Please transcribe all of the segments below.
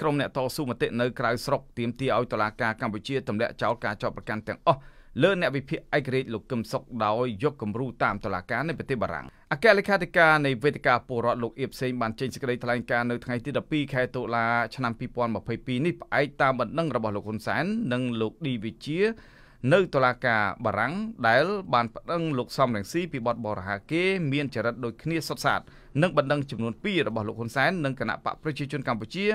ក្រុមអ្នកតស៊ូមតិនៅក្រៅស្រុកទាមទារឲ្យតុលាការកម្ពុជាទម្លាក់ចោលការចោទប្រកាន់ទាំងអស់លើអ្នកវិភាគឯករាជ្យលោកកឹមសុខដោយយកគំរូតាមតុលាការនៃប្រទេសបារាំងអគ្គលេខាធិការនៃវេទិកាពលរដ្ឋលោកអៀបសេងបានចេញសេចក្តីថ្លែងការណ៍នៅថ្ងៃទី12ខែតុលាឆ្នាំ2022នេះផ្អែកតាមបណ្ដឹងរបស់លោកហ៊ុនសែននិងលោកឌីវិជា នៅតុលាការបារាំងដែលបានប្តឹងលោកសំរងស៊ីពីបទបរហាគេមានចរិតដូចគ្នាសុទ្ធសាធនិងបណ្ដឹងចំនួន2របស់លោកហ៊ុនសែននិងគណៈបកប្រជាជនកម្ពុជា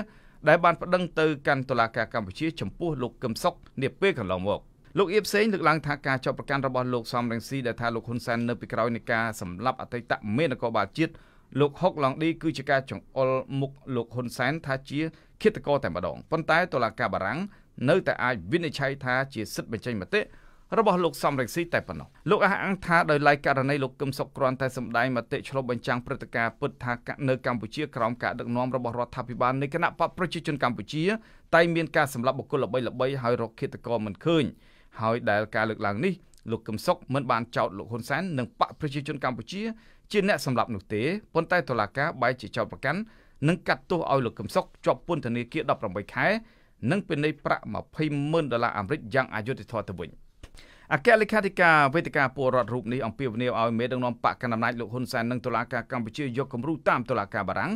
ដែលបានប្តឹងទៅកាន់តុលាការកម្ពុជាចំពោះលោកកឹមសុខនាពេលកន្លងមកលោកអៀបសេងលើកឡើងថាការចាប់ប្រកាន់របស់លោកសំរងស៊ីដែលថាលោកហ៊ុនសែននៅពីក្រោយនៃការសម្លាប់អតីតមេនគរបាលជាតិលោកហុកឡងឌីគឺជាការចង្អុលមុខលោកហ៊ុនសែនថាជាឃាតករតែម្ដងប៉ុន្តែតុលាការបារាំងនៅតែអាចវិនិច្ឆ័យថាជាសិទ្ធិបញ្ចេញមតិរបស់លោកសំរងស៊ីតែប៉ុណ្ណោះលោកអះអាងថាដោយឡែកករណីលោកកឹមសុខគ្រាន់តែសម្ដែងមតិឆ្លុះបញ្ចាំងព្រឹត្តិការណ៍ពិតថានៅកម្ពុជាក្រោមការដឹកនាំរបស់រដ្ឋាភិបាលនៃគណៈបកប្រជាជនកម្ពុជាតែមានការសម្លាប់បុគ្គលល្បីៗហើយរកឃាតករមិនឃើញហើយ ដែលការលើកឡើងនេះលោកកឹមសុខមិនបានចោទលោកហ៊ុនសែននិង បកប្រជាជនកម្ពុជាជាអ្នកសម្លាប់នោះទេប៉ុន្តែតុលាការបែរជាចោទប្រកាន់និងកាត់ទោសឲ្យលោកកឹមសុខជាប់ពន្ធនាគារ18ខែនិងពិន័យប្រាក់20,000ដុល្លារអាមេរិកយ៉ាងអយុត្តិធម៌ទៅវិញ។អគ្គលេខាធិការវេទិកាពលរដ្ឋរូបនេះអំពាវនាវឲ្យមេដឹកនាំបកកណ្ដាលអំណាចលោកហ៊ុនសែននិងតុលាការកម្ពុជាយកគំរូតាមតុលាការបារាំង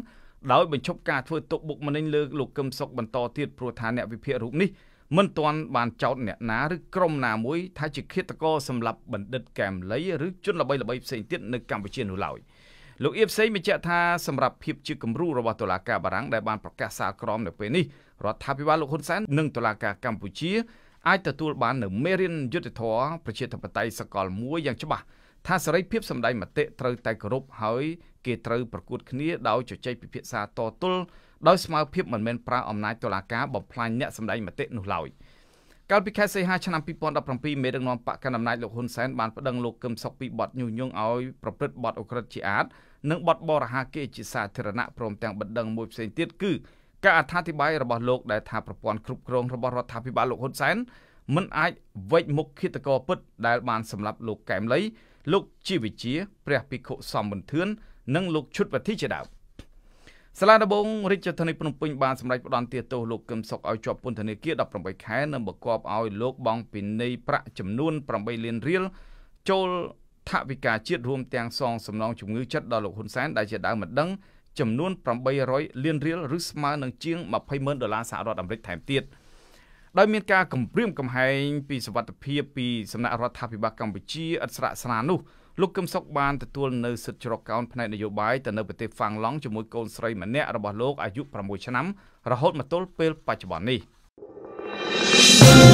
ដោយបញ្ឈប់ការធ្វើទុកបុកម្នេញលើលោកកឹមសុខបន្តទៀតព្រោះថាអ្នកវិភាគរូបនេះមិនទាន់បានចោទអ្នកណាឬក្រុមណាមួយថាជាឃាតករសម្រាប់បណ្ឌិតកែមលីឬជនល្បីល្បីផ្សេងទៀតនៅកម្ពុជានោះឡើយលោកអៀបសេងបញ្ជាក់ថាសម្រាប់ភាពជាគំរូរបស់តុលាការបារាំងដែលបានប្រកាសសាលក្រមនៅពេលនេះរដ្ឋាភិបាលលោកហ៊ុនសែននិងតុលាការកម្ពុជាអាចទទួលបាននូវមេរៀនយុត្តិធម៌ប្រជាធិបតេយ្យសកលមួយយ៉ាងច្បាស់ថាសេរីភាពសម្ដែងមតិត្រូវតែគោរពហើយ គេត្រូវប្រកួតគ្នាដោយជជែកពិភាក្សាតទល់ដោយស្មើភាពមិនមែនប្រើអំណាចតុលាការបំផ្លាញអ្នកសម្ដែងមតិនោះឡើយកាលពីខែសីហាឆ្នាំ2017មេដឹកនាំបកកណ្ដាលអំណាចលោកហ៊ុនសែនបានប្តឹងលោកកឹមសុខពីបទញុះញង់ឲ្យប្រព្រឹត្តបទអូក្រិដ្ឋជាអាតនិងបទបរហាគេជាសាធារណៈព្រមទាំងបណ្ដឹងមួយផ្សេងទៀតគឺការអត្ថាធិប្បាយរបស់លោកដែលថាប្រព័ន្ធគ្រប់គ្រងរបស់រដ្ឋាភិបាលលោកហ៊ុនសែនមិនអាចវេចមុខឃាតករពិតដែលបានសម្លាប់លោកកែមលីលោកជីវិជាព្រះភិក្ខុសំមន្ទឿននិងលោកឈុតវធីជាដើមសាលាដំបងរាជធានីភ្នំពេញបានសម្រេចផ្តន្ទាទោសលោកកឹមសុខឲ្យជាប់ពន្ធនាគារ18ខែនិងបង្គាប់ឲ្យលោកបង់ពិន័យប្រាក់ចំនួន8លានរៀលចូលថវិកាជាតិរួមទាំងសងសំណងជំងឺចិត្តដល់លោកហ៊ុនសែនដែលជាដើមម្ដងចំនួន800លានរៀលឬស្មើនឹងជាង200,000ដុល្លារសហរដ្ឋអាមេរិកថែមទៀតដោយមានការគម្រាមកំហែងពីសវត្ថភាពពីសំណាក់រដ្ឋាភិបាលកម្ពុជាឥតស្រាកស្រាននោះលោកកឹមសុខបានទទួលនៅសិទ្ធិជ្រកកោនផ្នែកនយោបាយទៅនៅប្រទេសហ្វាំងឡង់ជាមួយកូនស្រីម្នាក់របស់លោកអាយុ6ឆ្នាំរហូតមកទល់ពេលបច្ចុប្បន្ននេះ។